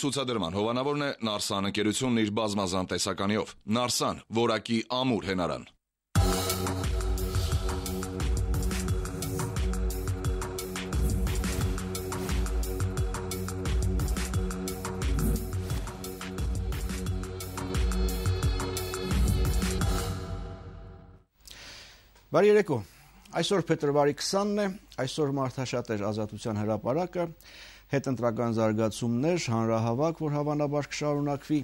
Ցուցադրման հովանավորն է Նարսան ընկերությունն իր բազմազան տեսականիով։ Նարսան՝ որակի ամուր հենարան։ Բարի երեկո։ Այսօր փետրվարի 20-ն է, այսօր մարդաշատ էր ազատության հրապարակը հետընտրական զարգացումներ, հանրահավաք, որ հավանաբար կշարունակվի։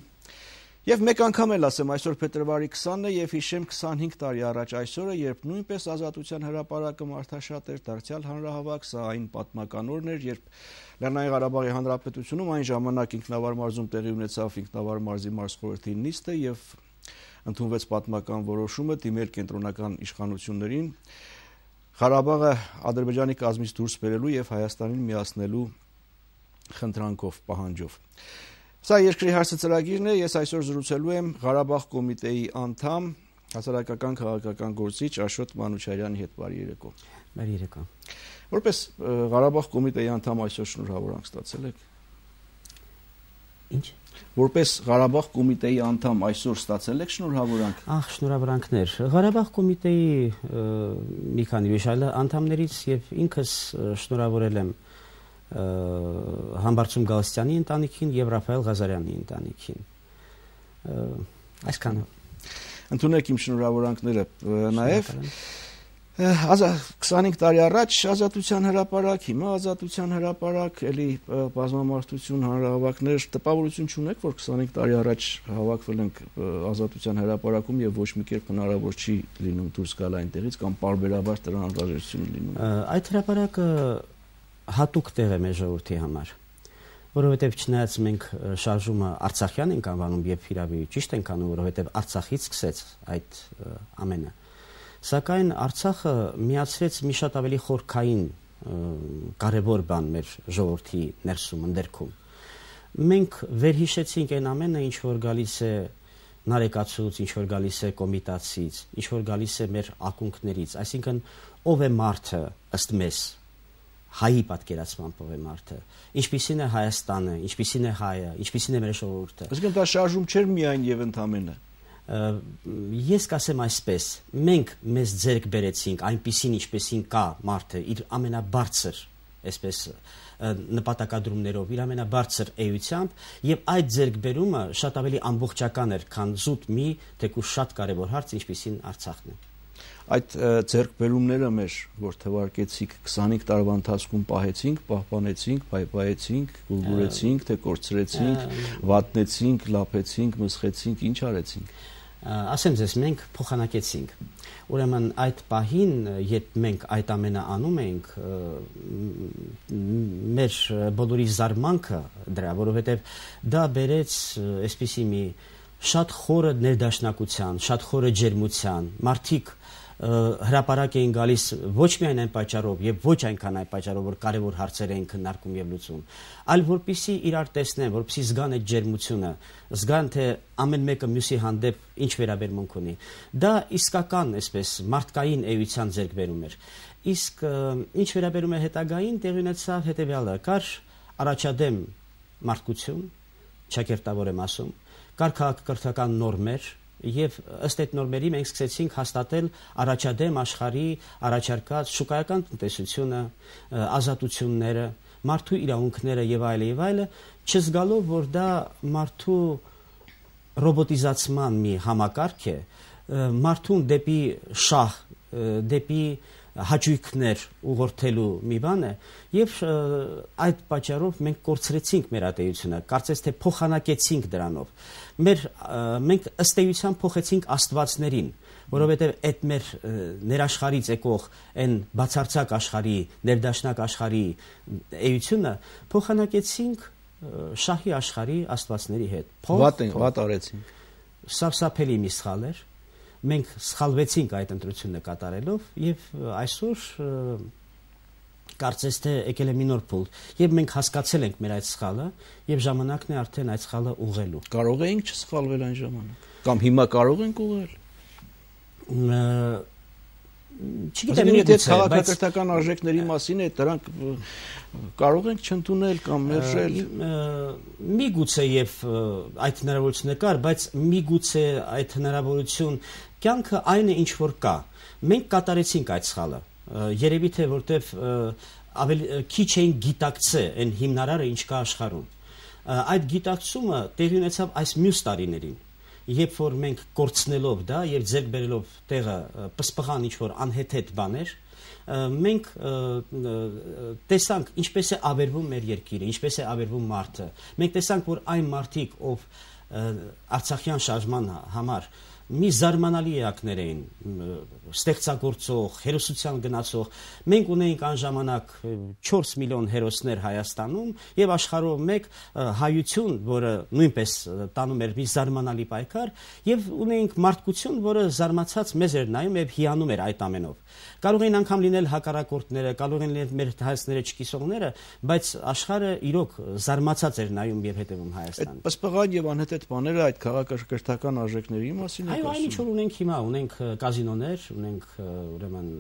Եվ մեկ անգամ էլ ասեմ, այսօր փետրվարի 20-ն է եւ հիշեմ 25 տարի առաջ այսօրը, երբ նույնպես Ազատության հրապարակը մարդաշատ էր դարձյալ հանրահավաք, սա այն պատմական օրն էր, երբ Լեռնային Ղարաբաղի Հանրապետությունում այն ժամանակ ինքնավար մարզում տեղի ունեցավ ինքնավար մարզի մարզխորհրդի նիստը եւ ընդունվեց պատմական որոշումը դիմել կենտրոնական իշխանություններին Ղարաբաղը Ադրբեջանի կազմից դուրս բերելու եւ Հայաստանին միացնելու խնդրանքով, պահանջով։ Սա երկրի հարցը ծրագիրն է, ես այսօր զրուցելու եմ Ղարաբաղ կոմիտեի անդամ հասարակական քաղաքական գործիչ Աշոտ Մանուչարյանի հետ բարի երեկո։ Բարի երեկո։ Որպես Ղարաբաղ կոմիտեի անդամ այսօր շնորհավորանք ստացել եք։ Ինչ։ Որպես Ղարաբաղ կոմիտեի անդամ այսօր ստացել եք շնորհավորանք։ Ահ, շնորհավորանքներ։ Ղարաբաղ կոմիտեի մի քանի անդամներից եւ ինքս շնորհավորել եմ Համբարձում Գալստյանի ընտանիքին եւ Ռաֆայել Ղազարյանի ընտանիքին։ Այսքանը։ Ընթունեք իմ շնորհավորանքները նաեւ։ Ազա 25 տարի առաջ ազատության հրապարակ, հիմա ազատության հրապարակ, ելի բազմամարտություն հանրահավաքներ, տպավորություն չունեք, որ 25 տարի առաջ հավաքվել ենք ազատության հրապարակում եւ ոչ մի կերպ հնարավոր չի լինում դուրս գալ այնտեղից կամ parberabar դրան անհրաժեշտություն լինում։ Այդ հրապարակը հատուկ տեղ է մեր ժողովրդի համար որովհետև չնայած մենք շարժումը Արցախյան ենք անվանում եւ իրավի ճիշտ ենք անում, որովհետև Արցախից սկսեց այդ ամենը։ Սակայն Արցախը միացրեց մի շատ ավելի խորքային կարևոր բան մեր ժողովրդի ներսում ընդերքում։ Մենք վերհիշեցինք այն ամենը, ինչ որ գալիս է նարեկացուց, ինչ որ գալիս է կոմիտացից, ինչ որ գալիս է մեր ակունքներից, այսինքն ով է մարդը ըստ մեզ հայի պատկերացմամբ ով է մարդը ինչպիսին է Հայաստանը ինչպիսին է հայը ինչպիսին է մեր ժողովուրդը այսինքն դա շարժում չէր միայն եւ ընդամենը ես կասեմ այսպես մենք մեզ ձերկ բերեցինք այնպիսին ինչպեսին կա մարդը իր ամենաբարձր այսպես նպատակադրումներով իր ամենաբարձր էությամբ եւ այդ ձերկբերումը շատ ավելի ամբողջական էր քան զուտ մի թեկուզ շատ կարեւոր հարց ինչպիսին Արցախն է այդ ձերբերումները մեր որ թվարկեցիք 25 տարվա ընթացքում պահեցինք, պահպանեցինք, բայբայեցինք, գուրգուրեցինք, թե կորցրեցինք, վատնեցինք, լափեցինք, մսխեցինք, ինչ արեցինք։ Ասեմ ձեզ, մենք փոխանակեցինք։ Ուրեմն այդ պահին, երբ մենք այդ ամենը անում էինք, մեր բոլորի զարմանքը դրա, որովհետև դա բերեց այսպիսի մի շատ խորը ներդաշնակության, շատ խորը ջերմության, մարդիկ հրաապարակ էին գալիս ոչ միայն այն պատճառով եւ ոչ այնքան այն պատճառով որ կարեւոր հարցեր էին քննարկում եւ լուծում այլ որpիսի իրար տեսնեն որpիսի զգան այդ ջերմությունը զգան թե ամեն մեկը մյուսի հանդեպ ինչ վերաբերմունք ունի դա իսկական այսպես մարդկային էության ձերբերում էր իսկ ինչ վերաբերում է հետագային տեղի ունեցավ հետեւյալը կար առաջադեմ մարդկություն չակերտավոր եմ ասում կար քաղաքական նորմեր Եվ ըստ այդ նորմերի մենք սկսեցինք հաստատել առաջադեմ աշխարհի առաջարկած շուկայական տնտեսությունը, ազատությունները, մարդու իրավունքները եւ այլն եւ այլը, չզգալով որ դա մարդու ռոբոտիզացման մի համակարգ է, մարդուն դեպի շահ, դեպի հաճույքներ ուղղորդելու մի բան է եւ այդ պատճառով մենք կորցրեցինք մեր ատեյությունը կարծես թե փոխանակեցինք դրանով մեր մենք ըստ էության փոխեցինք աստվածներին որովհետև այդ մեր ներաշխարից եկող այն բացարձակ աշխարհի ներդաշնակ աշխարհի էությունը փոխանակեցինք շահի աշխարհի աստվածների հետ փոխ վատ արեցինք սարսափելի մի սխալ էր մենք սխալվեցինք այդ ընտրությունը կատարելով եւ այսօր կարծես թե եկել է մի նոր փուլտ եւ մենք հասկացել ենք մեր այդ սխալը եւ ժամանակն է արդեն այդ սխալը ուղղելու կարող էինք չսխալվել այն ժամանակ կամ հիմա կարող ենք ուղղել չգիտեմ ինչ է քաղաքակրթական արժեքների մասին է դրանք կարող ենք չընդունել կամ մերժել միգուցե եւ այդ հնարավորությունը կար բայց միգուցե այդ հնարավորություն կյանքը այն է ինչ որ կա մենք կատարեցինք այդ սխալը երևի թե որտեվ ավելի քիչ էին գիտակցել այն հիմնարարը ինչ կա աշխարհում այդ գիտակցումը տեղի ունեցավ այս մյուս տարիներին երբ որ մենք կորցնելով դա եւ ձեր բերելով տեղը պսպղան ինչ որ անհեթեթ բաներ մենք տեսանք ինչպես է ավերվում մեր երկիրը ինչպես է ավերվում մարդը մենք տեսանք որ այն մարդիկ ով արցախյան շարժման համար մի զարմանալի էակներ էին ստեղծագործող, հերոսության գնացող։ Մենք ունեինք այն ժամանակ 4 միլիոն հերոսներ Հայաստանում եւ աշխարհով մեկ հայություն, որը նույնպես տանում էր մի զարմանալի պայքար, եւ ունեինք մարդկություն, որը զարմացած մեզ էր նայում եւ հիանում էր այդ ամենով։ Կարող են անգամ լինել հակառակորդները, կարող են լինել մեր հայացները չկիսողները, բայց աշխարհը իրոք զարմացած էր նայում եւ հետեւում Հայաստանին։ Այդ պսպղան եւ անհետ բաները այդ քաղաքակրթական արժեքների մասին եք ասում։ Այո, այն ինչ որ ունենք հիմա, ունենք կազինոներ, ունենք ուրեմն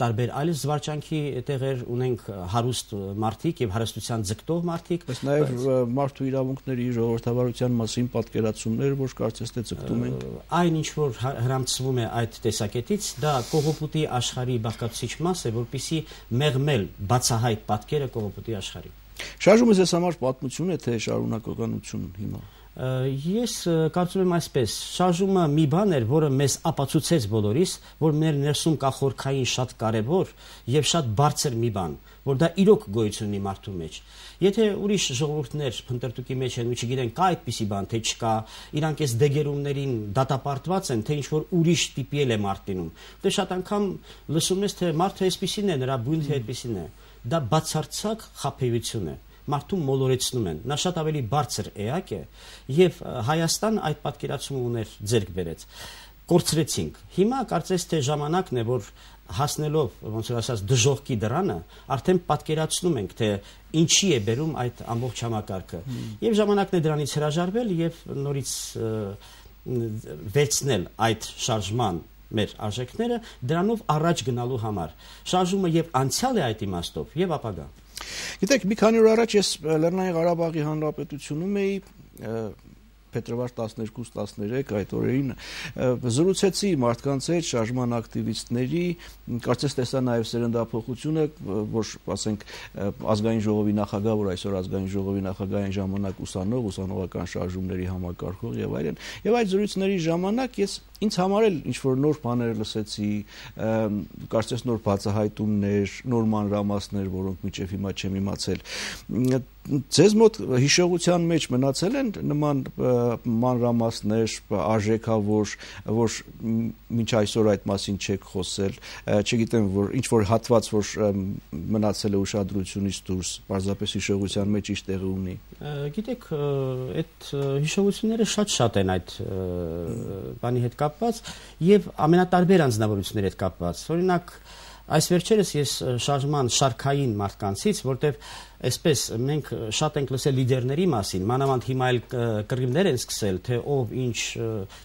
տարբեր այլ զվարճանքի տեղեր, ունենք հարուստ մարդիկ եւ հարստության ձգտող մարդիկ, բայց նաեւ մարդու իրավունքների ժողովրդավարության մասին պատկերացումներ, որ կարծես թե ձգտում ենք։ Այն ինչ որ հрамցվում է այդ տեսակետից, դա կողմ կողոպուտի աշխարհի բաղկացուցիչ մաս է, որpիսի մեղմել բացահայտ պատկերը կողոպուտի աշխարհի։ Շարժումը ես համար պատմություն է, թե շարունակողանություն հիմա ես կարծում եմ այսպես շարժումը մի բան էր որը մեզ ապացուցեց բոլորիս որ մեր ներսում կա խորքային շատ կարևոր եւ շատ բարձր մի բան որ դա իրոք գոյություն ունի մարդու մեջ եթե ուրիշ ժողովուրդներ փնտրտուկի մեջ են ու չգիտեն կա այդպիսի բան թե չկա իրանք էս դեգերումներին դատապարտված են թե ինչ որ ուրիշ տիպի էլ է մարդինում դե շատ անգամ լսում ես թե մարդը այսպիսին է նրա բույնը այսպիսին է դա բացարձակ խափեվություն է մարդուն մոլորեցնում են։ Նա շատ ավելի բարձր էակ է եւ Հայաստան այդ պատկերացումը ուներ ձեռք բերեց։ Կորցրեցինք։ Հիմա կարծես թե ժամանակն է, որ հասնելով ոնց որ ասած դժողքի դրանը արդեն պատկերացնում ենք թե ինչի է բերում այդ ամբողջ համակարգը եւ ժամանակն է դրանից հրաժարվել եւ նորից վերցնել այդ շարժման մեր արժեքները դրանով առաջ գնալու համար շարժումը եւ անցյալ է այդ իմաստով եւ ապագա Գիտեք, մի քանի օր առաջ ես Լեռնային Ղարաբաղի Հանրապետությունում էի փետրվար 12-13 այդ օրերին զրուցեցի մարդկանց հետ շարժման ակտիվիստների կարծես տեսա նաև սերնդափոխությունը որ ասենք ազգային ժողովի նախագահ որ այսօր ազգային ժողովի նախագահային ժամանակ ուսանող ուսանողական շարժումների համակարգող եւ այլն եւ այդ զրույցների ժամանակ ես ինձ համար էլ ինչ որ նոր բաներ լսեցի, կարծես նոր բացահայտումներ, նոր մանրամասներ, որոնք միջև հիմա չեմ իմացել։ Ձեզ մոտ հիշողության մեջ մնացել են նման մանրամասներ, արժեքավոր, որ մինչ այսօր այդ մասին չեք խոսել, չգիտեմ, որ ինչ որ հատված որ մնացել է ուշադրությունից դուրս, պարզապես հիշողության մեջ ինչ տեղ ունի։ Գիտեք, այդ հիշողությունները շատ-շատ են այդ բանի հետ կապ կապված եւ ամենատարբեր անձնավորությունների հետ կապված։ Օրինակ, այս վերջերս ես շարժման շարքային մարդկանցից, որտեվ այսպես մենք շատ ենք լսել լիդերների մասին, մանավանդ հիմա էլ կրիմներ են սկսել, թե ով ինչ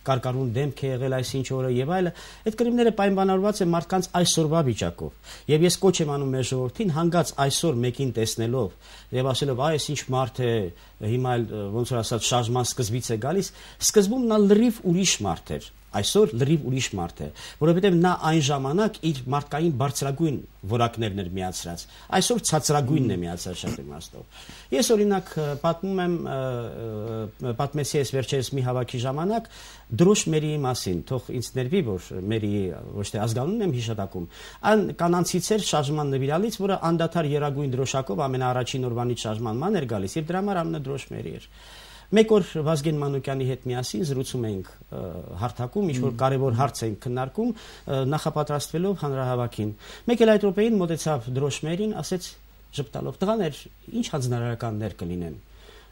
կարկառուն դեմք է եղել այս ինչ օրը եւ այլը, այդ կրիմները պայմանավորված են մարդկանց այսօրվա վիճակով։ Եվ ես կոչ եմ անում մեր ժողովրդին հանգած այսօր մեկին տեսնելով եւ ասելով, այ այս ինչ մարդ է, հիմա էլ ոնց որ ասած շարժման սկզբից է գալիս, սկզբում նա լրիվ ուրիշ մարդ էր այսօր լրիվ ուրիշ մարդ է, որովհետև նա այն ժամանակ իր մարդկային բարձրագույն որակներն էր միացրած։ Այսօր ցածրագույնն է միացած շատ իմաստով։ Ես օրինակ պատմում եմ պատմեցի ես վերջերս մի հավաքի ժամանակ դրոշ մերիի մասին, թող ինձ ներվի, որ մերիի ոչ թե ազգանունն եմ հիշատակում։ Այն կանանցից էր շարժման նվիրալից, որը անդադար երագույն դրոշակով ամենաառաջին օրվանից շարժմանման էր գալիս, եւ դրա համար ամնա դրոշ մերի էր։ Մեկ օր Վազգեն Մանուկյանի հետ միասին զրուցում էինք հարթակում, ինչ որ կարևոր հարց էինք քննարկում, նախապատրաստվելով հանրահավաքին։ Մեկ էլ այդ րոպեին մտեցավ դրոշմերին, ասեց ժպտալով. «Տղաներ, ի՞նչ հանձնարարականներ կլինեն»։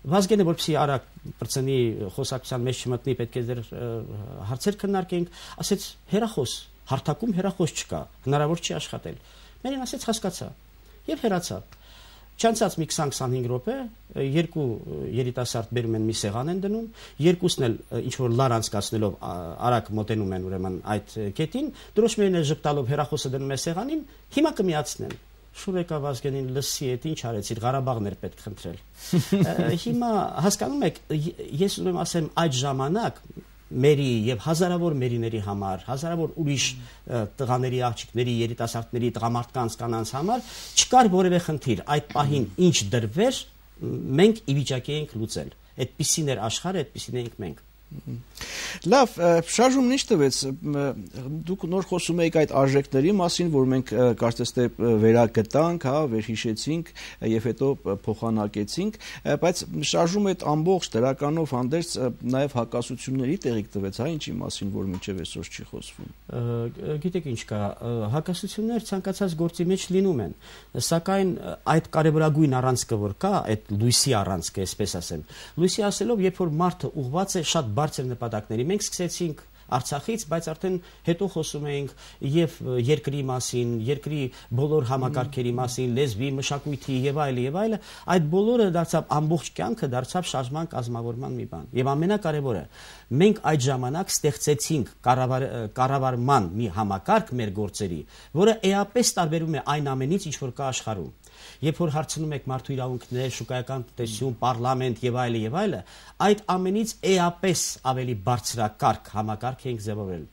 Վազգենը որպեսի արագ բրցնի խոսակցության մեջ չմտնի, պետք է դեր հարցեր քննարկենք, ասեց հերախոս, հարթակում հերախոս չկա, հնարավոր չի աշխատել։ Մերին ասեց հասկացա եւ հերացա։ Չանցած մի 20-25 րոպե երկու երիտասարդ բերում են մի սեղան են դնում, երկուսն էլ ինչ որ լար անցկացնելով արագ մոտենում են ուրեմն այդ կետին, դրոշմերին էլ ժպտալով հերախոսը դնում է սեղանին, հիմա կմիացնեն։ Շուրեկա Վազգենին լսի, այդ ինչ արեցիր, Ղարաբաղն էր պետք խնդրել։ Հիմա հասկանում եք, ես ուրեմն ասեմ այդ ժամանակ մերի եւ հազարավոր մերիների համար, հազարավոր ուրիշ տղաների, աղջիկների, երիտասարդների, տղամարդկանց կանանց համար չկար որևէ խնդիր։ Այդ պահին ինչ դրվեր մենք ի վիճակի ենք լուծել։ Այդպիսին էր աշխարհը, այդպիսին էինք մենք։ Լավ, շարժում ինչ տվեց։ Դուք նոր խոսում եք այդ արժեքների մասին, որ մենք կարծես թե վերագտանք, հա, վերհիշեցինք եւ հետո փոխանակեցինք, բայց շարժում այդ ամբողջ դրականով հանդերձ նաեւ հակասությունների տեղիք տվեց, հա, ինչի մասին որ մինչեւ այսօր չի խոսվում։ Գիտեք ինչ կա, հակասություններ ցանկացած գործի մեջ լինում են, սակայն այդ կարևորագույն առանցքը որ կա, այդ լույսի առանցքը, այսպես ասեմ։ Լույսի ասելով, երբ որ մարդը ուղված է շատ բարձր նպատակների։ Մենք սկսեցինք Արցախից, բայց արդեն հետո խոսում էինք եւ երկրի մասին, երկրի բոլոր համակարգերի մասին, լեզվի, մշակույթի եւ այլ եւ այլը, այդ բոլորը դարձավ ամբողջ կյանքը դարձավ շարժման կազմավորման մի բան։ Եվ ամենակարևորը, մենք այդ ժամանակ ստեղծեցինք կառավար կառավարման մի համակարգ մեր գործերի, որը էապես տարբերվում է այն ամենից, ինչ որ կա աշխարհում։ Երբ որ հարցնում եք մարդու իրավունքներ, շուկայական տեսություն, պարլամենտ եւ այլը եւ այլը, այդ ամենից էապես ավելի բարձրակարգ համակարգ ենք ձևավորել։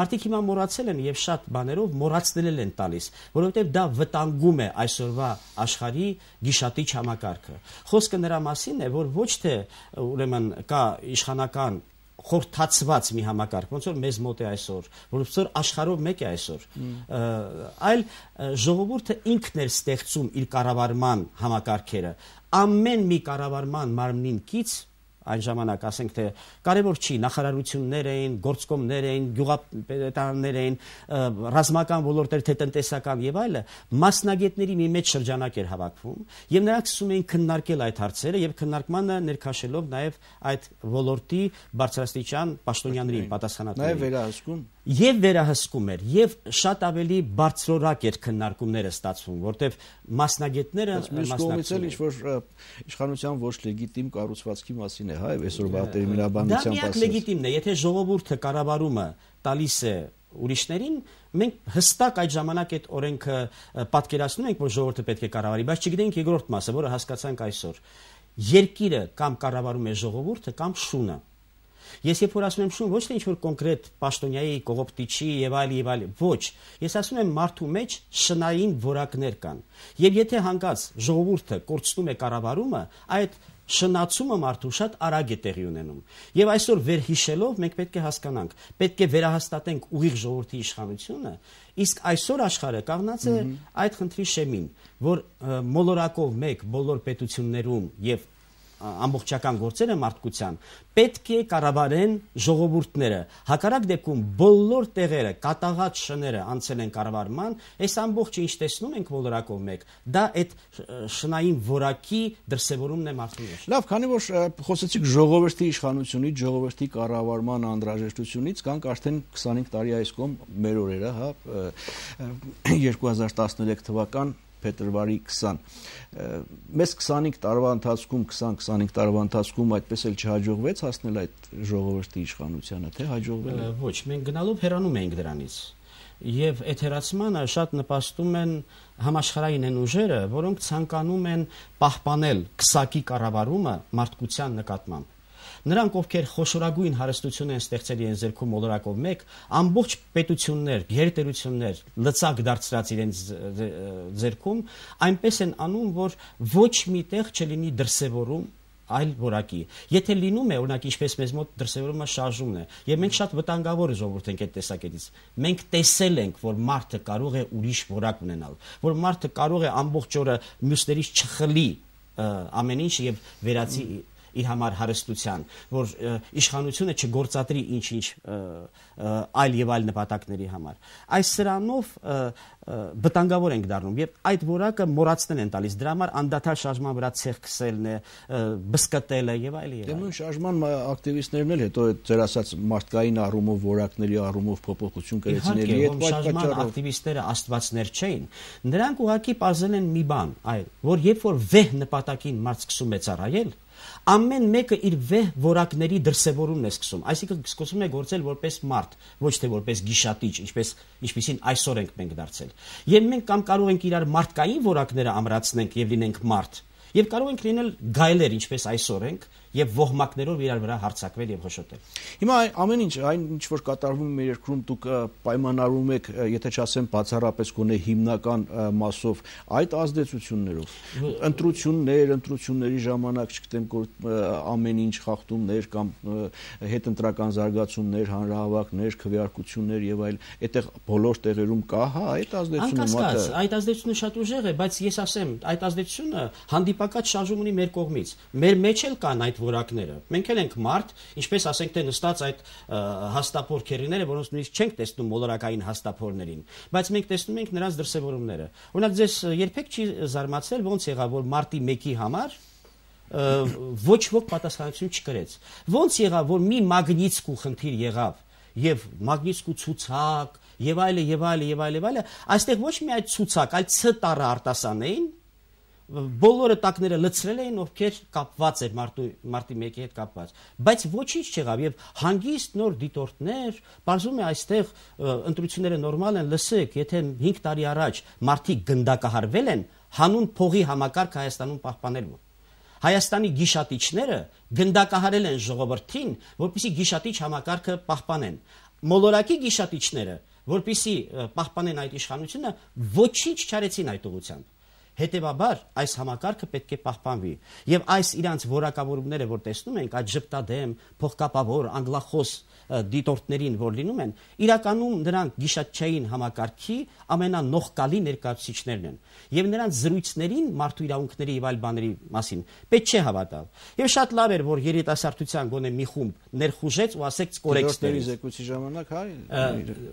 Մարդիկ հիմա մոռացել են եւ շատ բաներով մոռացնել են տալիս, որովհետեւ դա վտանգում է այսօրվա աշխարհի գիշատիչ համակարգը։ Խոսքը նրա մասին է, որ ոչ թե ուրեմն կա իշխանական խորթացված մի համակարգ, ոնց որ մեզ մոտ է այսօր, որովհետև աշխարհով մեկ է այսօր։ Այլ ժողովուրդը ինքն էր ստեղծում իր կառավարման համակարգերը։ Ամեն մի կառավարման մարմնին կից այն ժամանակ, ասենք թե կարևոր չի, նախարարություններ էին, գործկոմներ էին, գյուղապետարաններ էին, ռազմական ոլորտեր, թե տնտեսական եւ այլը, մասնագետների մի մեծ շրջանակ էր հավաքվում եւ նրանք սկսում էին քննարկել այդ հարցերը եւ քննարկմանը ներքաշելով նաեւ այդ ոլորտի բարձրաստիճան պաշտոնյաների պատասխանատուներին։ Նաեւ վերահսկում Եվ վերահսկում էր, եւ շատ ավելի բարձրորակ էր քննարկումները ստացվում, որտեվ մասնագետները մասնակցում են։ Ինչ որ իշխանության ոչ լեգիտիմ կառուցվածքի մասին է, հայ, այսօր բաթերմինաբանության մասին։ Դա միակ լեգիտիմն է, եթե ժողովուրդը կառավարումը տալիս է ուրիշներին մենք հստակ այդ ժամանակ այդ օրենքը պատկերացնում ենք որ ժողովուրդը պետք է կառավարի բայց չգիտենք երկրորդ մասը որը հասկացանք այսօր երկիրը կամ կառավարում է ժողովուրդը կամ շունը Ես երբ որ ասում եմ շուն, ոչ թե ինչ-որ կոնկրետ պաշտոնյայի կողոպտիչի եւ այլ եւ այլ, ոչ։ Ես ասում եմ մարդու մեջ շնային որակներ կան։ Եվ եթե հանկարծ ժողովուրդը կորցնում է կառավարումը, այդ շնացումը մարդու շատ արագ է տեղի ունենում։ Եվ այսօր վերհիշելով մենք պետք է հասկանանք, պետք է վերահաստատենք ուղիղ ժողովրդի իշխանությունը, իսկ այսօր աշխարհը կաղնած է այդ խնդրի շեմին, որ մոլորակով մեկ բոլոր պետություններում եւ ամբողջական գործերը մարդկության պետք է կառավարեն ժողովուրդները հակառակ դեպքում բոլոր տեղերը կատաղած շները անցել են կառավարման այս ամբողջը ինչ տեսնում ենք ոլորակով մեկ դա այդ շնային որակի դրսևորումն է մարդու մեջ լավ քանի որ խոսեցիք ժողովրդի իշխանությունից ժողովրդի կառավարման անդրաժեշտությունից կանք արդեն 25 տարի այս կողմ մեր օրերը հա 2013 թվական փետրվարի 20 մեզ 25 տարվա ընթացքում 20-25 տարվա ընթացքում այդպես էլ չհաջողվեց հասնել այդ ժողովրդի իշխանությանը թե հաջողվել է ոչ մենք գնալով հեռանում էինք դրանից եւ այդ հերացմանը շատ նպաստում են համաշխարհային են ուժերը, որոնք ցանկանում են պահպանել քսակի կառավարումը մարդկության նկատմամբ։ Նրանք, ովքեր խոշորագույն հարստություն են ստեղծել իրենց ձեռքում մոլորակով մեկ, ամբողջ պետություններ, գերտերություններ լծակ դարձրած իրենց ձեռքում, այնպես են անում, որ ոչ մի տեղ չլինի դրսևորում այլ որակի։ Եթե լինում է, օրինակ, ինչպես մեզ մոտ դրսևորումը շարժումն է, եւ մենք շատ վտանգավոր ժողովուրդ ենք այդ տեսակետից։ Մենք տեսել ենք, որ մարդը կարող է ուրիշ որակ ունենալ, որ մարդը կարող է ամբողջ օրը մյուսներից չխլի ամեն ինչ եւ վերացի իր համար հարստության, որ իշխանությունը չգործադրի ինչ-ինչ այլ եւ այլ նպատակների համար։ Այս սրանով վտանգավոր ենք դառնում եւ այդ որակը մոռացնել են տալիս։ Դրա համար անդադար շարժման վրա ցեղ կսելն է, բսկտելը եւ այլ եւ այլ։ Դե նույն շարժման ակտիվիստներն էլ հետո այդ ձեր ասած մարդկային առումով, որակների առումով փոփոխություն կրեցին էլի այդ պատճառով։ Ակտիվիստները աստվածներ չէին։ Նրանք ուղակի parzել են մի բան, այլ որ երբ որ վեհ նպատակին մարդ սկսում է ծառայել, ամեն մեկը իր վեհ որակների դրսևորումն է սկսում, այսինքն սկսում է գործել որպես մարդ, ոչ թե որպես գիշատիչ, ինչպես ինչպեսին այսօր ենք մենք դարձել։ Եվ մենք կամ կարող ենք իրար մարդկային որակները ամրացնենք եւ լինենք մարդ, եւ կարող ենք լինել գայլեր, ինչպես այսօր ենք, եւ ողմակներով իրար վրա հարցակվել եւ հոշոտել։ Հիմա ամեն ինչ այն ինչ որ կատարվում մեր երկրում դուք պայմանավորում եք, եթե չասեմ բացառապես գոնե հիմնական մասով այդ ազդեցություններով։ Ընտրություններ, ընտրությունների ժամանակ, չգիտեմ, որ ամեն ինչ խախտումներ կամ հետընտրական զարգացումներ, հանրահավաքներ, քվեարկություններ եւ այլ, այդտեղ բոլոր տեղերում կա, հա, այդ ազդեցությունը մատը։ Անկասկած, այդ ազդեցությունը շատ ուժեղ է, բայց ես ասեմ, այդ ազդեցությունը հանդիպակաց շարժում ունի մեր կողմից։ Մեր մեջ էլ կան այդ այդ որակները։ Մենք էլ ենք մարդ, ինչպես ասենք թե նստած այդ հաստափոր քերիները, որոնց նույնիսկ չենք տեսնում մոլորակային հաստափորներին, բայց մենք տեսնում ենք նրանց դրսևորումները։ Օրինակ ձեզ երբեք չի զարմացել ոնց եղավ որ մարտի 1-ի համար ոչ ոք պատասխանատվություն չկրեց։ Ոնց եղավ որ մի մագնիցկու խնդիր եղավ եւ մագնիսկու ցուցակ եւ այլը եւ այլը եւ այլը այլը այստեղ ոչ մի այդ ցուցակ, այլ ց տառը արտասանեին բոլորը տակները լցրել էին, ովքեր կապված էր մարտի մարտի 1-ի հետ կապված։ Բայց ոչինչ չեղավ եւ հանգիստ նոր դիտորդներ, բարձում է այստեղ ընտրությունները նորմալ են, լսեք, եթե 5 տարի առաջ մարտի գնդակահարվել են, հանուն փողի համակարգ Հայաստանում պահպանելու։ Հայաստանի գիշատիչները գնդակահարել են ժողովրդին, որպիսի գիշատիչ համակարգը պահպանեն։ Մոլորակի գիշատիչները, որպիսի պահպանեն այդ իշխանությունը, ոչինչ չարեցին այդ ուղությամբ։ Հետևաբար այս համակարգը պետք է պահպանվի։ Եվ այս իրանց որակավորումները, որ տեսնում ենք, այդ ճպտադեմ, փողկապավոր, անգլախոս դիտորդներին, որ լինում են, իրականում նրանք գիշատչային համակարգի ամենանողկալի ներկայացուցիչներն են։ Եվ նրանց զրույցներին մարդու իրավունքների եւ այլ բաների մասին պետք չէ հավատալ։ Եվ շատ լավ էր, որ երիտասարդության գոնե մի խումբ ներխուժեց ու ասեց կորեքստերի զեկույցի ժամանակ, հա,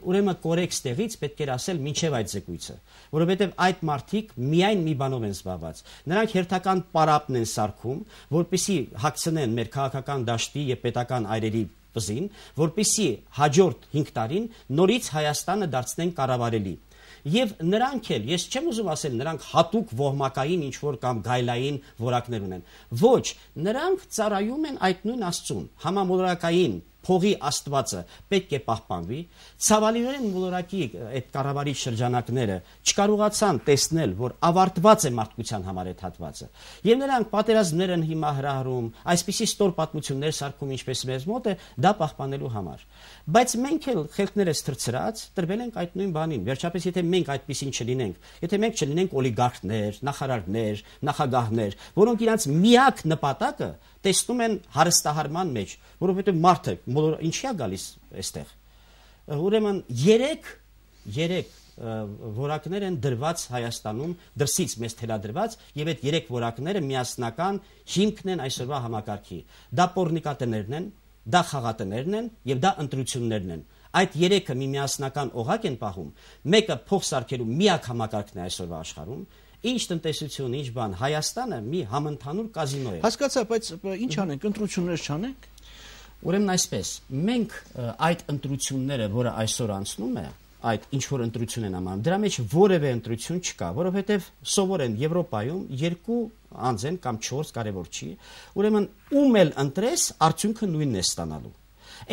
ուրեմն կորեքստերից պետք էր ասել ինչև այդ զեկույցը, որովհետեւ այդ մարդիկ միայն մի բանով են զբաղված։ Նրանք հերթական պարապն են սարքում, որպիսի հակցնեն մեր քաղաքական դաշտի եւ պետական այրերի բզին, որպիսի հաջորդ 5 տարին նորից Հայաստանը դարձնեն կառավարելի եւ նրանք էլ ես չեմ ուզում ասել նրանք հատուկ ողմակային ինչ որ կամ գայլային որակներ ունեն ոչ նրանք ծառայում են այդ նույն աստծուն համամոլորակային փողի աստվածը պետք է պահպանվի, ցավալիներն մոլորակի այդ կառավարի շրջանակները չկարողացան տեսնել, որ ավարտված է մարդկության համար այդ հատվածը։ Եվ նրանք պատերազմներ են հիմա հրահրում, այսպիսի ստոր պատմություններ սարքում ինչպես մեզ մոտ է, դա պահպանելու համար։ Բայց մենք էլ խելքներս թրծրած տրվել ենք այդ նույն բանին։ Վերջապես եթե մենք այդպեսին չլինենք, եթե մենք չլինենք օլիգարխներ, նախարարներ, նախագահներ, որոնք իրենց միակ նպատակը տեսնում են հարստահարման մեջ, որովհետև մարդը մոլոր ինչի է գալիս այստեղ։ Ուրեմն 3 3 որակներ են դրված Հայաստանում, դրսից մեզ թելադրված եւ այդ 3 որակները միասնական հիմքն են այսօրվա համակարգի։ Դա պորնիկատներն են, դա խաղատներն են եւ դա ընտրություններն են այդ երեքը մի միասնական օղակ են պահում, մեկը փոխսարքելու միակ համակարգն է այսօրվա աշխարհում, ինչ տնտեսություն, ինչ բան, Հայաստանը մի համընդհանուր կազինո է։ Հասկացա, բայց ինչ անենք, ընտրություններ չանենք։ Ուրեմն այսպես, մենք այդ ընտրությունները, որը այսօր անցնում է, այդ ինչ որ ընտրություն են ամանում, դրա մեջ որևէ ընտրություն չկա, որովհետև սովորեն Եվրոպայում երկու անձ են կամ 4 կարևոր չի։ Ուրեմն ում էլ ընտրես, արդյունքը նույնն է ստանալու։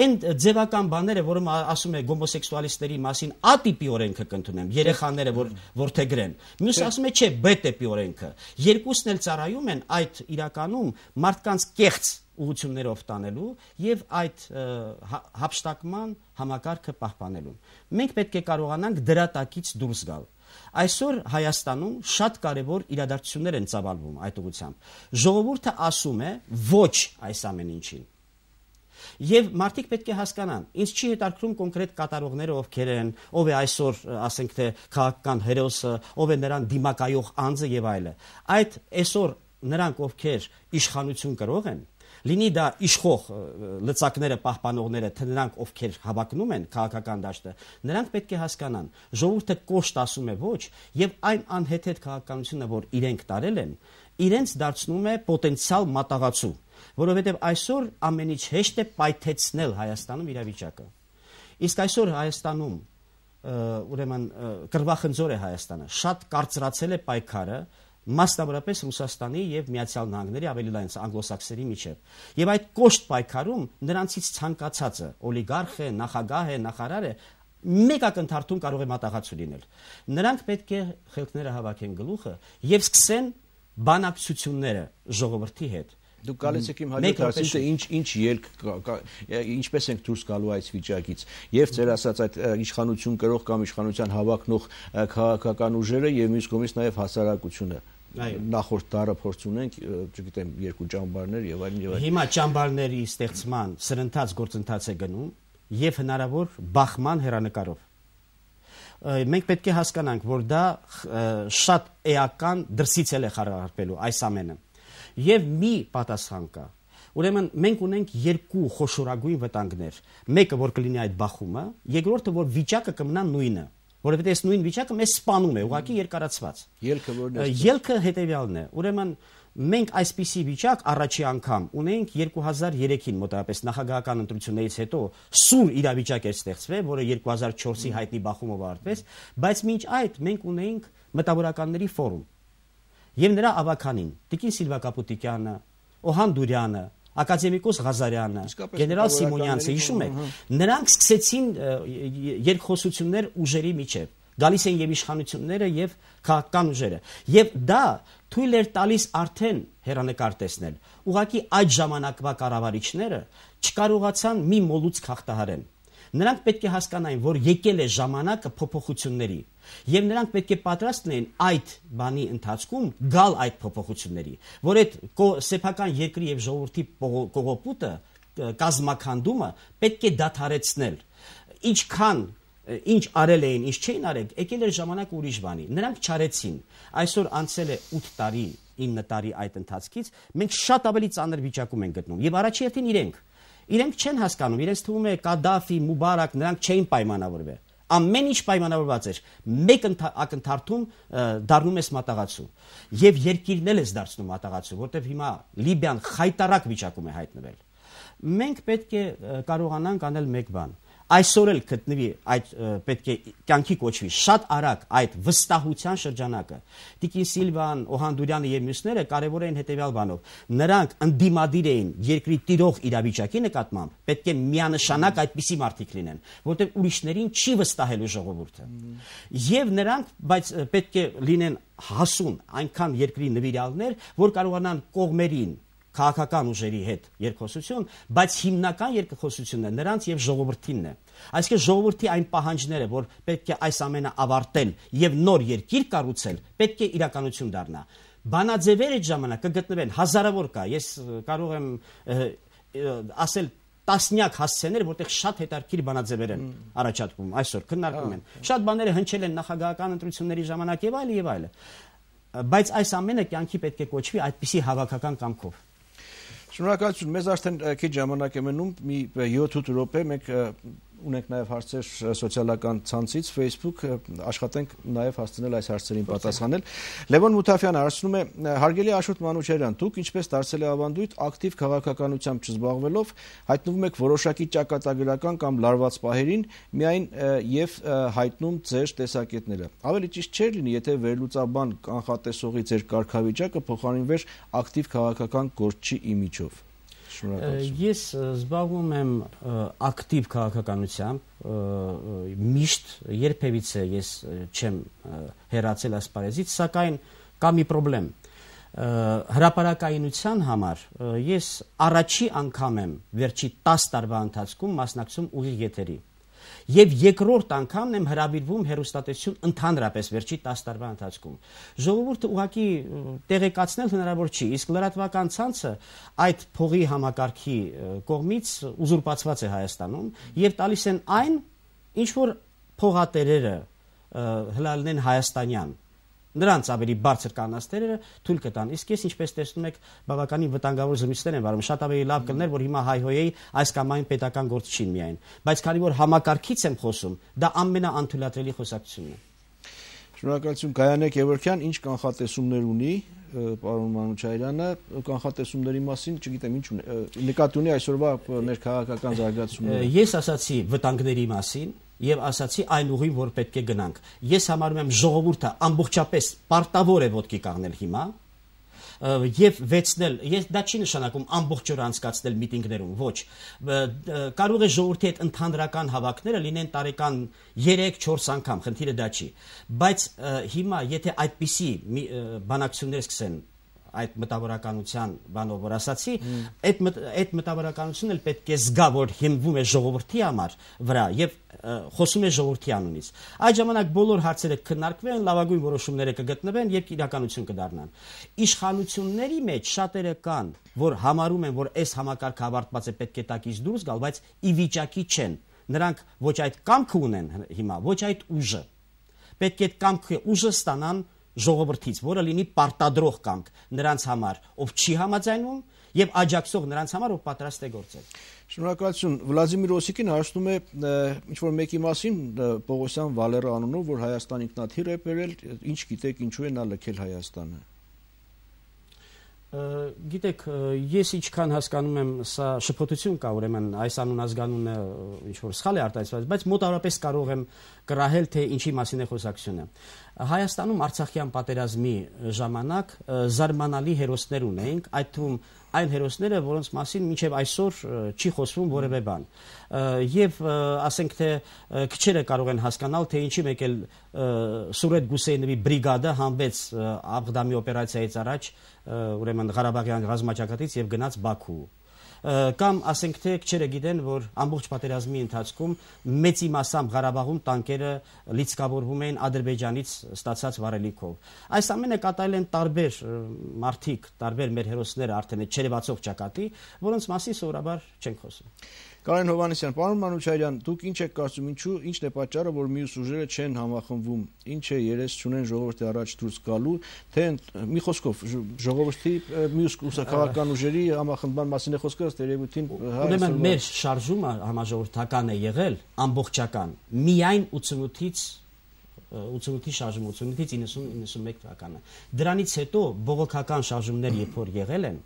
Այն ձևական բաները, որում ասում է գոմոսեքսուալիստերի մասին A տիպի օրենքը կընդունեմ, երեխաները որ որթեգրեն։ Մյուս ասում է չէ B տիպի օրենքը։ Երկուսն էլ ծառայում են այդ իրականում մարդկանց կեղծ ուղություններով տանելու եւ այդ հապշտակման համակարգը պահպանելու։ Մենք պետք է կարողանանք դրա տակից դուրս գալ։ Այսօր Հայաստանում շատ կարևոր իրադարձություններ են ծավալվում այդ ուղությամբ։ Ժողովուրդը ասում է ոչ այս ամեն ինչին Եվ մարդիկ պետք է հասկանան, ինձ չի հետաքրում կոնկրետ կատարողները ովքեր են, ով է այսօր, ասենք թե քաղաքական հերոսը, ով է նրան դիմակայող անձը եւ այլը։ Այդ այսօր նրանք ովքեր իշխանություն կրող են, լինի դա իշխող լծակները պահպանողները թե նրանք ովքեր հավակնում են քաղաքական դաշտը նրանք պետք է հասկանան ժողովուրդը կոշտ ասում է ոչ եւ այն անհեթեթ քաղաքականությունը որ իրենք տարել են իրենց դարձնում է պոտենցիալ մատաղացու որովհետև այսօր ամենից հեշտ է պայթեցնել Հայաստանում իրավիճակը։ Իսկ այսօր Հայաստանում ուրեմն կրվախնձոր է Հայաստանը, շատ կարծրացել է պայքարը, մասնավորապես Ռուսաստանի եւ Միացյալ Նահանգների ավելի լայն անգլոսաքսերի միջև։ Եվ այդ կոշտ պայքարում նրանցից ցանկացածը, օլիգարխ է, նախագահ է, նախարար է, մեկ ակնթարթում կարող է մտաղացու լինել։ Նրանք պետք է խելքները հավաքեն գլուխը եւ սկսեն բանակցությունները ժողովրդի հետ Դուք գալիս եք իմ հարցին, թե ինչ ինչ ելք ինչպես ենք դուրս գալու այս վիճակից։ Եվ ծեր ասած այդ իշխանություն կրող կամ իշխանության հավակնող քաղաքական ուժերը եւ մյուս կողմից նաեւ հասարակությունը նախորդ դարը փորձ ունենք, չգիտեմ, երկու ճամբարներ եւ այլն եւ այլն։ Հիմա ճամբարների ստեղծման սրընթաց գործընթաց է գնում եւ հնարավոր բախման հերանեկարով մենք պետք է հասկանանք, որ դա շատ էական դրսից էլ է խարարարվելու այս ամենը եւ մի պատասխան կա։ Ուրեմն մենք ունենք երկու խոշորագույն վտանգներ։ Մեկը որ կլինի այդ բախումը, երկրորդը որ վիճակը կմնա նույնը, որովհետեւ այս նույն վիճակը մեզ սպանում է, ուղղակի երկարացված։ Ելքը որն է։ Ելքը հետեւյալն է։ Ուրեմն մենք այսպիսի վիճակ առաջի անգամ ունենք 2003-ին մոտավորապես նախագահական ընտրություններից հետո սուր իրավիճակ էր ստեղծվել, որը 2004-ի հայտնի բախումը վարտվեց, բայց մինչ այդ մենք ունենք մտավորականների ֆորում եւ նրա ավականին Տիկին Սիլվա Կապուտիկյանը, Օհան Դուրյանը, ակադեմիկոս Ղազարյանը, գեներալ Սիմոնյանցը, հիշում եք, նրանք սկսեցին երկխոսություններ ուժերի միջև գալիս են եւ իշխանությունները եւ քաղաքական ուժերը եւ դա թույլ էր տալիս արդեն հերանեկար տեսնել ուղղակի այդ ժամանակվա կառավարիչները չկարողացան մի մոլուց խախտահարեն Նրանք պետք է հասկանային, որ եկել է ժամանակը փոփոխությունների, եւ նրանք պետք է պատրաստ լինեն այդ բանի ընթացքում գալ այդ փոփոխությունների, որ այդ սեփական երկրի եւ ժողովրդի կողոպուտը կազմականդումը պետք է դադարեցնել։ Ինչքան ինչ արել էին, ինչ չէին արել, եկել էր ժամանակ ուրիշ բանի։ Նրանք չարեցին։ Այսօր անցել է 8 տարի, 9 տարի այդ ընթացքից, մենք շատ ավելի ծանր վիճակում ենք գտնում եւ առաջի հերթին իրենք Իրենք չեն հասկանում, իրենց թվում է Կադաֆի, Մուբարակ, նրանք չէին պայմանավորվել։ Ամեն ինչ պայմանավորված էր։ Մեկ ակնթարթում դառնում ես մատաղացու եւ երկիրն էլ ես դարձնում մատաղացու, որտեվ հիմա Լիբիան խայտարակ վիճակում է հայտնվել։ Մենք պետք է կարողանանք անել մեկ բան՝ այսօր էլ գտնվի այդ պետք է կյանքի կոչվի շատ արագ այդ վստահության շրջանակը Տիկին Սիլվան, Օհանդուրյանը եւ մյուսները կարեւոր էին հետեւյալ բանով նրանք ընդդիմադիր էին երկրի տիրող իրավիճակի նկատմամբ պետք է միանշանակ այդպիսի մարդիկ լինեն որտեղ ուրիշներին չի վստահելու ժողովուրդը եւ նրանք բայց պետք է լինեն հասուն այնքան երկրի նվիրալներ որ կարողանան կողմերին քաղաքական ուժերի հետ երկխոսություն, բայց հիմնական երկխոսությունը նրանց եւ ժողովրդինն է։ Այսինքն ժողովրդի այն պահանջները, որ պետք է այս ամենը ավարտել եւ նոր երկիր կառուցել, պետք է իրականություն դառնա։ Բանաձևեր այդ ժամանակ կգտնվեն հազարավոր կա։ Ես կարող եմ ասել տասնյակ հասցեներ, որտեղ շատ հետարքիր բանաձևեր են առաջարկվում այսօր քննարկում են։ Շատ բաները հնչել են նախագահական ընտրությունների ժամանակ եւ այլ եւ այլը։ Բայց այս ամենը կյանքի պետք է կոչվի այդպիսի հավաքական կամքով։ Շնորհակալություն։ Մեզ արդեն քիչ ժամանակ է մնում, մի 7-8 րոպե մենք ունենք նաև հարցեր սոցիալական ցանցից Facebook աշխատենք նաև հասցնել այս հարցերին պատասխանել Լևոն Մութաֆյանը հարցնում է հարգելի Աշոտ Մանուչարյան դուք ինչպես դարձել է ավանդույթ ակտիվ քաղաքականությամբ չզբաղվելով հայտնվում եք որոշակի ճակատագրական կամ լարված պահերին միայն եւ հայտնում ձեր տեսակետները ավելի ճիշտ չէր լինի եթե վերլուծաբան կանխատեսողի ձեր կարգավիճակը փոխարինվեր ակտիվ քաղաքական գործչի իմիջով Շնորհակալություն։ Ես զբաղվում եմ ակտիվ քաղաքականությամբ, միշտ երբևիցե ես չեմ հերացել այս պարեզից, սակայն կա մի խնդրեմ հրաապարակայնության համար ես առաջի անգամ եմ վերջի 10 տարվա ընթացքում մասնակցում ուղիղ եթերի եւ երկրորդ անգամն եմ հրավիրվում հերոստատեսություն ընդհանրապես վերջի 10 տարվա ընթացքում։ Ժողովուրդը ուղակի տեղեկացնել հնարավոր չի, իսկ լրատվական ցանցը այդ փողի համակարգի կողմից ուզուրպացված է Հայաստանում եւ տալիս են այն, ինչ որ փողատերերը հլալնեն հայաստանյան նրանց ավելի բարձր կանաստերերը թույլ կտան։ Իսկ ես ինչպես տեսնում եք, բավականին վտանգավոր զրույցներ են վարում։ Շատ ավելի լավ կլներ, որ հիմա հայհոյեի այս կամ այն պետական գործ չին միայն, բայց քանի որ համակարգից եմ խոսում, դա ամենաանթույլատրելի խոսակցությունն է։ Շնորհակալություն Գայանե Գևորքյան, ինչ կանխատեսումներ ունի պարոն Մանուչարյանը կանխատեսումների մասին, չգիտեմ ինչ նկատի ունի այսօրվա ներքաղաքական զարգացումները։ Ես ասացի վտանգների մասին, եւ ասացի այն ուղին, որ պետք է գնանք։ Ես համարում եմ ժողովուրդը ամբողջապես պարտավոր է ոդկի կանգնել հիմա եւ վեցնել ես դա չի նշանակում ամբողջ օր անցկացնել միտինգներում ոչ կարող է ժողովրդի հետ ընդհանրական հավաքները լինեն տարեկան 3-4 անգամ խնդիրը դա չի բայց հիմա եթե այդպիսի բանակցություններ սկսեն այդ մտավորականության բանով որ ասացի, այդ այդ մտավորականությունն էլ պետք է զգա, որ հիմնվում է ժողովրդի համար վրա եւ խոսում է ժողովրդի անունից։ Այդ ժամանակ բոլոր հարցերը քննարկվեն, լավագույն որոշումները կգտնվեն եւ իրականություն կդառնան։ Իշխանությունների մեջ շատերը կան, որ համարում են, որ այս համակարգը ավարտված է պետք է տակից դուրս գալ, բայց ի վիճակի չեն։ Նրանք ոչ այդ կամքը ունեն հիմա, ոչ այդ ուժը։ Պետք է այդ կամքը ուժը ստանան ժողովրդից, որը լինի պարտադրող կանք նրանց համար, ով չի համաձայնվում եւ աջակցող նրանց համար, ով պատրաստ է գործել։ Շնորհակալություն։ Վլադիմիր Օսիկին հարցնում է ինչ որ մեկի մասին Պողոսյան Վալերը անունով, որ Հայաստան ինքնաթիռ է բերել, ինչ գիտեք, ինչու է նա լքել Հայաստանը գիտեք, ես ինչքան հասկանում եմ, սա շփոթություն կա, ուրեմն այս անունազգանունը ինչ որ սխալ է արտահայտված, բայց մոտավորապես կարող եմ գրահել, թե ինչի մասին է խոսակցությունը։ Հայաստանում Արցախյան պատերազմի ժամանակ զարմանալի հերոսներ ունենք, այդ թվում այլ հերոսները, որոնց մասին մինչև այսօր չի խոսվում որևէ բան։ Եվ ասենք թե քչերը կարող են հասկանալ, թե ինչի մեկ էլ Սուրետ Գուսեյնովի բրիգադը համբեց Աբդամի օպերացիայից առաջ, ուրեմն Ղարաբաղյան ռազմաճակատից եւ գնաց Բաքու կամ ասենք թե քչերը գիտեն, որ ամբողջ պատերազմի ընթացքում մեծի մասամբ Ղարաբաղում տանկերը լիցկավորվում էին Ադրբեջանից ստացած վարելիքով։ Այս ամենը կատարել են տարբեր մարտիկ, տարբեր մեր հերոսները արդեն չերևացող ճակատի, որոնց մասին սովորաբար չենք խոսում։ Կարեն Հովանեսյան, պարոն Մանուչարյան, դուք ինչ եք կարծում, ինչու ինչն է պատճառը, որ մյուս ուժերը չեն համախմբվում։ Ինչ է երես չունեն ժողովրդի առաջ դուրս գալու, թե մի խոսքով ժողովրդի մյուս քաղաքական ուժերի համախմբման մասին է խոսքը, ըստ երևույթին Ուրեմն մեր շարժումը համաժողովրդական է եղել, ամբողջական։ Միայն 88-ից 88-ի շարժումը 88-ից 90-91 թվականը։ Դրանից հետո բողոքական շարժումներ երբ որ եղել են,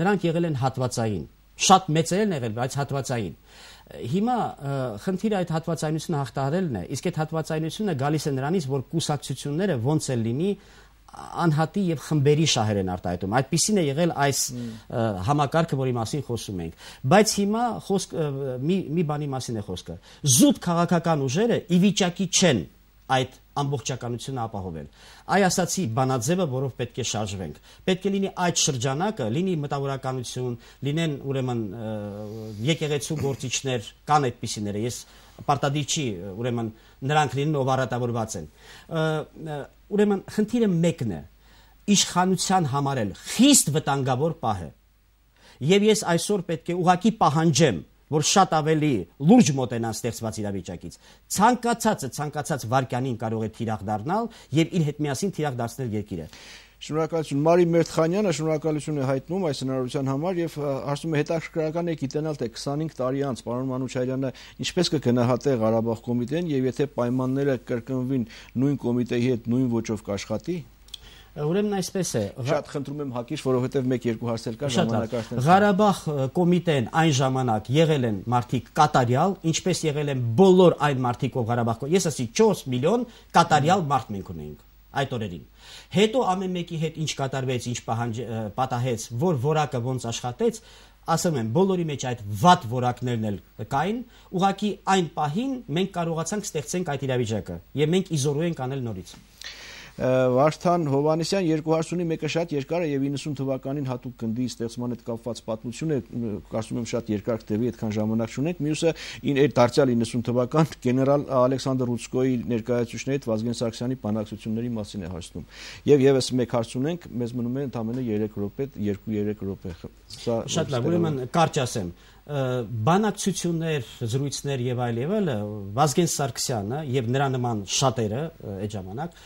նրանք եղել են հատվածային շատ մեծերն եղել, բայց հատվածային։ Հիմա խնդիրը այդ հատվածայնությունը հաղթահարելն է, իսկ այդ հատվածայնությունը գալիս է նրանից, որ կուսակցությունները ոնց է լինի անհատի եւ խմբերի շահեր են արտահայտում։ Այդպիսին է եղել այս համակարգը, որի մասին խոսում ենք։ Բայց հիմա խոսք մի մի բանի մասին է խոսքը։ Զուտ քաղաքական ուժերը ի վիճակի չեն այդ ամբողջականությունը ապահովել։ Այ ասացի բանաձևը, որով պետք է շարժվենք։ Պետք է լինի այդ շրջանակը, լինի մտավորականություն, լինեն ուրեմն եկեղեցու գործիչներ, կան այդպիսիները։ Ես պարտադիր չի ուրեմն նրանք լինեն, ով առատավորված են։ Ուրեմն խնդիրը մեկն է՝ իշխանության համարել խիստ վտանգավոր պահ է։ Եվ ես այսօր պետք է ուղակի պահանջեմ որ շատ ավելի լուրջ մոտենան ստեղծված իրավիճակից։ Ցանկացածը ցանկացած վարքյանին կարող է թիրախ դառնալ եւ իր հետ միասին թիրախ դարձնել երկիրը։ Շնորհակալություն Մարի Մերտխանյանը, շնորհակալություն է հայտնում այս հնարավորության համար եւ հարցում է հետաքրքրական է գիտենալ թե 25 տարի անց պարոն Մանուչարյանը ինչպես կգնահատե Ղարաբաղ կոմիտեն եւ եթե պայմանները կրկնվին նույն կոմիտեի հետ նույն ոճով կաշխատի։ Ուրեմն այսպես է։ Շատ խնդրում եմ հակիշ, որովհետև 1-2 հարցեր կա ժամանակաշտեն։ Ղարաբաղ կոմիտեն այն ժամանակ եղել են մարդիկ կատարյալ, ինչպես եղել են բոլոր այն մարդիկ, ով Ղարաբաղ կո։ Ես ասի 4 միլիոն կատարյալ մարդ մենք ունենք այդ օրերին։ Հետո ամեն մեկի հետ ինչ կատարվեց, ինչ պահանջ պատահեց, որ որակը ոնց աշխատեց, ասում եմ, բոլորի մեջ այդ վատ որակներն էլ կային, ուղղակի այն պահին մենք կարողացանք ստեղծենք այդ իրավիճակը եւ մենք իզորու ենք անել նորից։ Վարդան Հովանեսյան 200-ի մեկը շատ երկար է եւ 90 թվականին հատուկ գնդի ստեղծման հետ կապված պատմություն է, կարծում եմ շատ երկար կտևի, այդքան ժամանակ չունենք։ Մյուսը իր դարձյալ 90 թվական գեներալ Ալեքսանդր Ռուցկոյի ներկայացուցիչների Վազգեն Սարգսյանի բանակցությունների մասին է հարցնում։ Եվ եւս մեկ հարց ունենք, մեզ մնում է ընդամենը 3 րոպե, 2-3 րոպե։ Սա շատ լավ, ուրեմն կարճ ասեմ բանակցություններ, զրույցներ եւ այլ եւ այլը Վազգեն Սարգսյանը եւ նրա նման շատերը այդ ժամանակ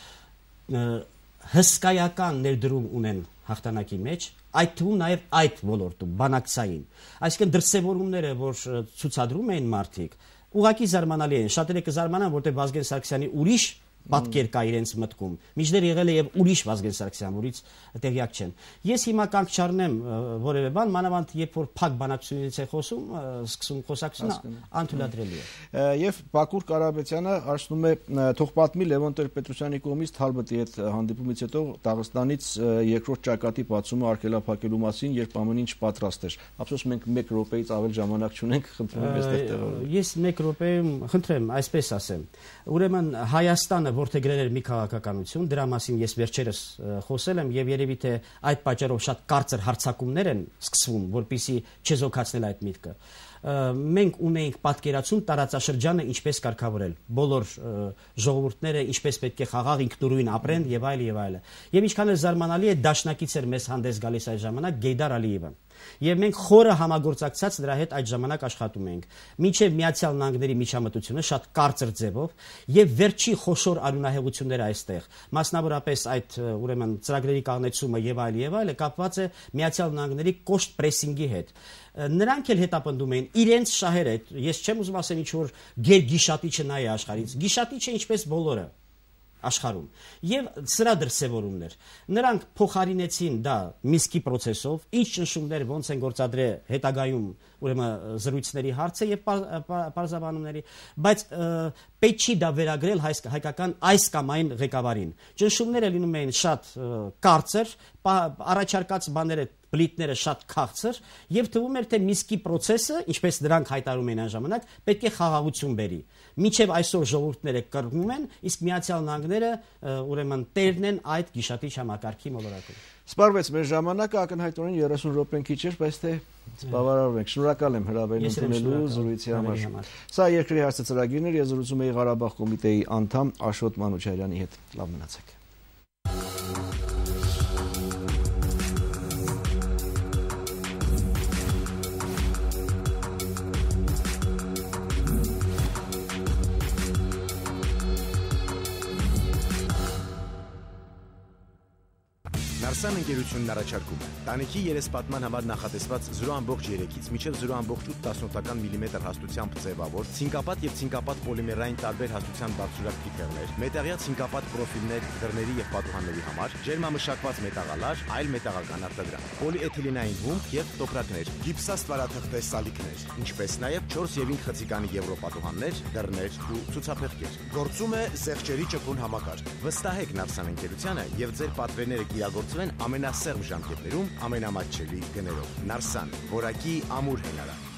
հսկայական ներդրում ունեն հաղթանակի մեջ, այդ թվում նաև այդ ոլորտում, բանակցային։ Այսինքն դրսևորումները, որ ցուցադրում էին մարդիկ, ուղակի զարմանալի են։ Շատերը կզարմանան, որտեղ Վազգեն Սարգսյանի ուրիշ պատկեր կա իրենց մտքում։ Միջներ եղել է եւ ուրիշ Վազգեն Սարգսյան, որից տեղյակ չեմ։ Ես հիմա կանք չառնեմ որևէ բան, մանավանդ երբ որ փակ բանակցությունից է խոսում, սկսում խոսակցությունը անթույլատրելի է։ Եվ Բակուր Կարապետյանը արշնում է թող պատմի Լևոն Տեր-Պետրոսյանի կողմից Թալբտի հետ հանդիպումից հետո Դաղստանից երկրորդ ճակատի բացումը արկելափակելու մասին, երբ ամեն ինչ պատրաստ էր։ Ափսոս մենք 1 րոպեից ավել ժամանակ չունենք, խնդրում եմ այստեղ տեղավորվեք։ Ես 1 րոպեում խնդրեմ, այսպես ասեմ։ Ուրեմն Հայաստանը Հայաստանը որթեգրել էր մի քաղաքականություն, դրա մասին ես վերջերս խոսել եմ եւ երևի թե այդ պատճառով շատ կարծր հարցակումներ են սկսվում, որpիսի չեզոքացնել այդ միտքը մենք ունենք պատկերացում տարածաշրջանը ինչպես կարգավորել բոլոր ժողովուրդները ինչպես պետք է խաղաղ ինքնուրույն ապրեն եւ այլ եւ այլը եւ ինչքան էլ զարմանալի է դաշնակից էր մեզ հանդես գալիս այդ ժամանակ Գեյդար Ալիևը եւ մենք խորը համագործակցած դրա հետ այդ ժամանակ աշխատում ենք։ Մինչեւ Միացյալ Նահանգների միջամտությունը շատ կարծր ձևով եւ վերջի խոշոր արյունահեղությունները այստեղ, մասնավորապես այդ ուրեմն ծրագրերի կանեցումը եւ այլ եւ այլը կապված է Միացյալ Նահանգների կոշտ պրեսինգի հետ նրանք էլ հետապնդում էին իրենց շահերը ես չեմ ուզում ասեմ ինչ որ գերգիշատիչը նայ աշխարհից գիշատիչը ինչպես բոլորը աշխարհում եւ սրա դրսեւորումներ նրանք փոխարինեցին դա միսկի process-ով ինչ ճնշումներ ոնց են գործադրել հետագայում ուրեմն զրույցների հարցը եւ բարձաբանումների, բայց պետք չի դա վերագրել հայ, հայկական այս կամ այն ղեկավարին։ Ճնշումները լինում էին շատ կարծեր, առաջարկած բաները բլիտները շատ քաղցր եւ թվում էր թե Միսկի process-ը, ինչպես դրանք հայտարարում էին այն ժամանակ, պետք է խաղաղություն բերի։ Միջև այսօր ժողովուրդները կռվում են, իսկ Միացյալ Նահանգները ուրեմն տերն են այդ գիշատիչ համակարգի մոլորակում։ Սպարվեց մեր ժամանակը ակնհայտորեն 30 րոպեն քիչ էր, բայց թե Բավարարում եք։ Շնորհակալ եմ հրավերն ընդունելու զրույցի համար։ Սա երկրի հարցը ծրագիրն էր, ես զրուցում էի Ղարաբաղ կոմիտեի անդամ Աշոտ Մանուչարյանի հետ։ Լավ մնացեք։ Մինասան ընկերությունն առաջարկում է տանիքի երեսպատման համար նախատեսված 0.3-ից մինչև 0.8 մմ հաստությամբ ձևավոր ցինկապատ եւ ցինկապատ պոլիմերային տարբեր հաստության բարձրակ թիթեղներ, մետաղյա ցինկապատ պրոֆիլներ դռների եւ պատուհանների համար, ջերմամշակված մետաղալար, այլ մետաղական արտադրան, պոլիէթիլենային հումք եւ տոպրակներ, գիպսաստ վարաթղթե սալիկներ, ինչպես նաեւ 4 եւ 5 խցիկանի եվրոպատուհաններ, դռներ ու ցուցափեղկեր։ Գործում է սեղճերի ճկուն համակարգ։ Վստահեք Նավսան ընկերությանը եւ ձեր պատվերները կիրագործվեն ամենասերմ ժամկետներում ամենամատչելի գներով։ Նարսան, որակի ամուր հենարան։